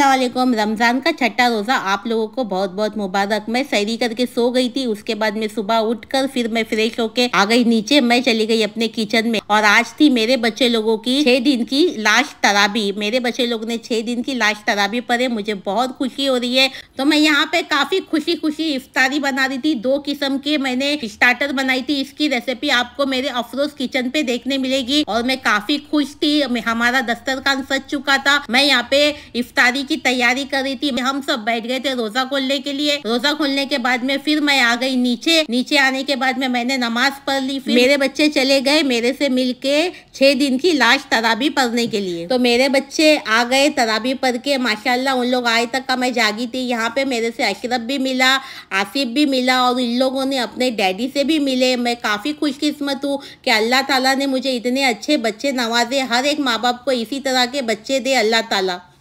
असलम रमज़ान का छठा रोज़ा आप लोगों को बहुत बहुत मुबारक मैं सैरी करके सो गई थी उसके बाद मैं सुबह उठकर फिर मैं फ्रेश होके आ गई नीचे मैं चली गई अपने किचन में और आज थी मेरे बच्चे लोगों की छह दिन की लास्ट तराबी मेरे बच्चे लोगों ने छह दिन की लास्ट तराबी पढ़े मुझे बहुत खुशी हो रही है तो मैं यहाँ पे काफ़ी खुशी खुशी इफ्तारी बना रही थी दो किस्म के मैंने स्टार्टर बनाई थी इसकी रेसिपी आपको मेरे अफरोज किचन पे देखने मिलेगी और मैं काफ़ी खुश थी हमारा दस्तरखान सज चुका था मैं यहाँ पे इफ्तारी बीमारी की तैयारी कर रही थी हम सब बैठ गए थे रोजा खोलने के लिए रोजा खोलने के बाद में फिर मैं आ गई नीचे नीचे आने के बाद में मैंने नमाज पढ़ ली फिर मेरे बच्चे चले गए मेरे से मिल के छह दिन की लाश तराबी पढ़ने के लिए तो मेरे बच्चे आ गए तराबी पढ़ के माशाला उन लोग आए तक का मैं जागी थी यहाँ पे मेरे से अशरफ भी मिला आसिफ भी मिला और इन लोगों ने अपने डैडी से भी मिले मैं काफ़ी खुशकिस्मत हूँ कि अल्लाह ताला ने मुझे इतने अच्छे बच्चे नवाजे हर एक माँ बाप को इसी तरह के बच्चे दे अल्लाह ताला